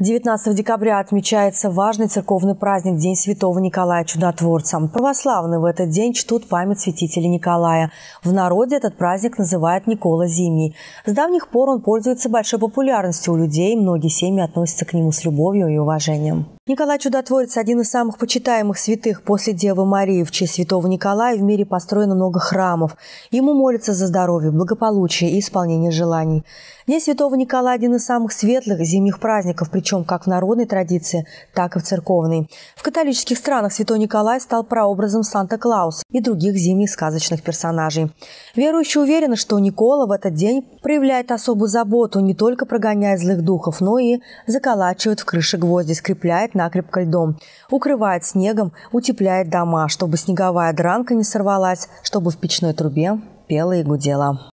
19 декабря отмечается важный церковный праздник – День Святого Николая Чудотворца. Православные в этот день чтут память святителя Николая. В народе этот праздник называют Никола Зимний. С давних пор он пользуется большой популярностью у людей, многие семьи относятся к нему с любовью и уважением. Николай Чудотворец – один из самых почитаемых святых после Девы Марии. В честь святого Николая в мире построено много храмов. Ему молятся за здоровье, благополучие и исполнение желаний. День святого Николая – один из самых светлых зимних праздников, причем как в народной традиции, так и в церковной. В католических странах святой Николай стал прообразом Санта-Клауса и других зимних сказочных персонажей. Верующие уверены, что Никола в этот день проявляет особую заботу, не только прогоняет злых духов, но и заколачивает в крыше гвозди, скрепляет накрепко льдом. Укрывает снегом, утепляет дома, чтобы снеговая дранка не сорвалась, чтобы в печной трубе пела и гудела.